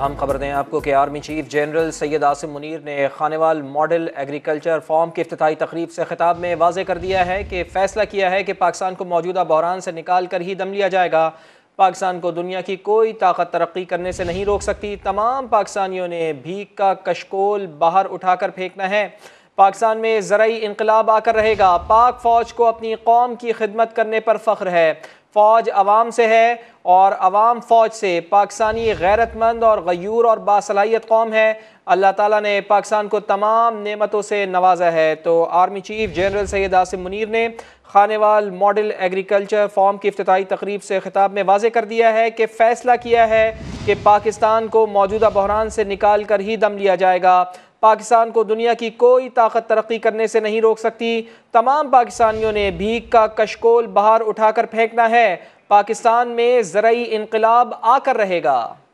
अहम खबर दें आपको कि army chief general Syed Asim Munir ने खानेवाल मॉडल एग्रीकल्चर फॉर्म की अफ्ताही तकरीब से खिताब में वाजे कर दिया है कि फैसला किया है कि पाकिस्तान को मौजूदा बहरान से निकाल कर ही दम लिया जाएगा पाकिस्तान को दुनिया की कोई ताकत तरक्की करने से नहीं रोक सकती तमाम पाकिस्तानियों ने भीख का कशकोल बाहर उठाकर फेंकना है पाकिस्तान में जरिए इनकलाब आकर रहेगा पाक फ़ौज को अपनी कौम की खिदमत करने पर फ़ख्र है फ़ौज आवाम से है और आवाम फ़ौज से पाकिस्तानी गैरतमंद और गयूर और बासलाहियत कौम है अल्लाह ताला ने पाकिस्तान को तमाम नेमतों से नवाजा है तो army chief general Syed Asim Munir ने खानेवाल मॉडल एग्रीकल्चर फॉर्म की अफ्ताही तकरीब से खिताब में वाजे कर दिया है कि फ़ैसला किया है कि पाकिस्तान को मौजूदा बहरान से निकाल कर ही दम लिया जाएगा पाकिस्तान को दुनिया की कोई ताकत तरक्की करने से नहीं रोक सकती तमाम पाकिस्तानियों ने भीख का कशकोल बाहर उठाकर फेंकना है पाकिस्तान में ज़रूरी इनकलाब आकर रहेगा